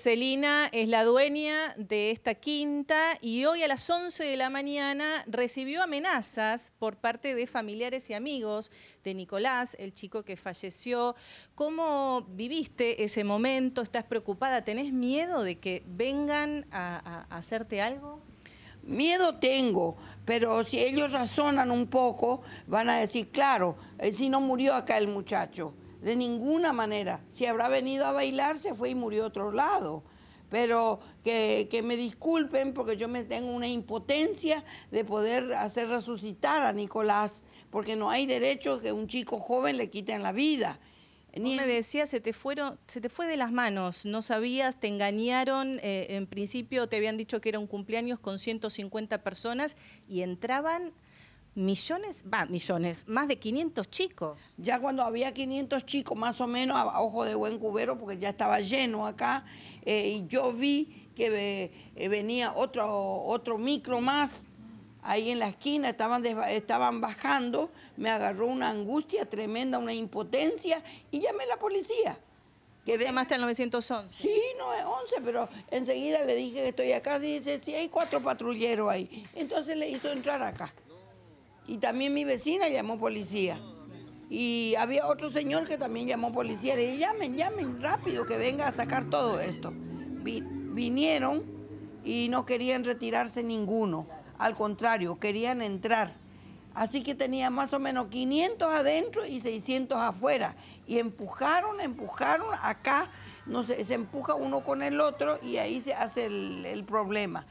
Celina es la dueña de esta quinta y hoy a las 11 de la mañana recibió amenazas por parte de familiares y amigos de Nicolás, el chico que falleció. ¿Cómo viviste ese momento? ¿Estás preocupada? ¿Tenés miedo de que vengan a, a hacerte algo? Miedo tengo, pero si ellos razonan un poco, van a decir, claro, eh, si no murió acá el muchacho de ninguna manera. Si habrá venido a bailar, se fue y murió otro lado. Pero que, me disculpen porque yo me tengo una impotencia de poder hacer resucitar a Nicolás, porque no hay derecho que un chico joven le quiten la vida. Ni... me decía, se te, fueron, se te fue de las manos, no sabías, te engañaron, eh, en principio te habían dicho que era un cumpleaños con 150 personas y entraban millones, va, millones, más de 500 chicos. Ya cuando había 500 chicos, más o menos, a, ojo de buen cubero, porque ya estaba lleno acá, eh, y yo vi que eh, eh, venía otro, otro micro más ahí en la esquina, estaban, estaban bajando, me agarró una angustia tremenda, una impotencia, y llamé a la policía. Que Llamaste el 911. Sí, no es 11, pero enseguida le dije que estoy acá, dice, sí, hay cuatro patrulleros ahí. Entonces le hizo entrar acá. Y también mi vecina llamó policía. Y había otro señor que también llamó policía. Le dije, llamen, llamen rápido, que venga a sacar todo esto. vinieron y no querían retirarse ninguno. Al contrario, querían entrar. Así que tenía más o menos 500 adentro y 600 afuera. Y empujaron, empujaron acá. No se empuja uno con el otro y ahí se hace el problema.